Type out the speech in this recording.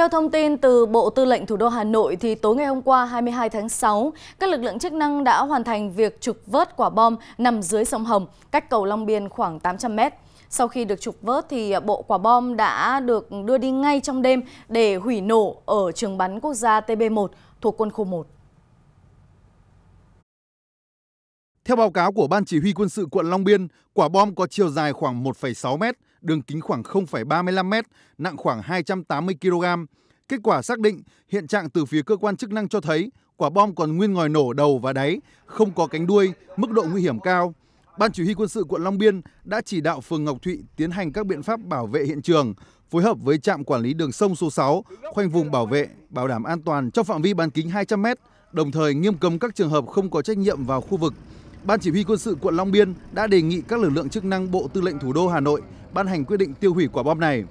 Theo thông tin từ Bộ Tư lệnh Thủ đô Hà Nội, thì tối ngày hôm qua 22 tháng 6, các lực lượng chức năng đã hoàn thành việc trục vớt quả bom nằm dưới sông Hồng, cách cầu Long Biên khoảng 800 mét. Sau khi được trục vớt, thì bộ quả bom đã được đưa đi ngay trong đêm để hủy nổ ở trường bắn quốc gia TB1 thuộc quân khu 1. Theo báo cáo của Ban Chỉ huy quân sự quận Long Biên, quả bom có chiều dài khoảng 1,6 m, đường kính khoảng 0,35 m, nặng khoảng 280 kg. Kết quả xác định, hiện trạng từ phía cơ quan chức năng cho thấy quả bom còn nguyên ngòi nổ đầu và đáy, không có cánh đuôi, mức độ nguy hiểm cao. Ban Chỉ huy quân sự quận Long Biên đã chỉ đạo phường Ngọc Thụy tiến hành các biện pháp bảo vệ hiện trường, phối hợp với trạm quản lý đường sông số 6, khoanh vùng bảo vệ, bảo đảm an toàn trong phạm vi bán kính 200m, đồng thời nghiêm cấm các trường hợp không có trách nhiệm vào khu vực Ban chỉ huy quân sự quận Long Biên đã đề nghị các lực lượng chức năng Bộ Tư lệnh Thủ đô Hà Nội ban hành quyết định tiêu hủy quả bom này.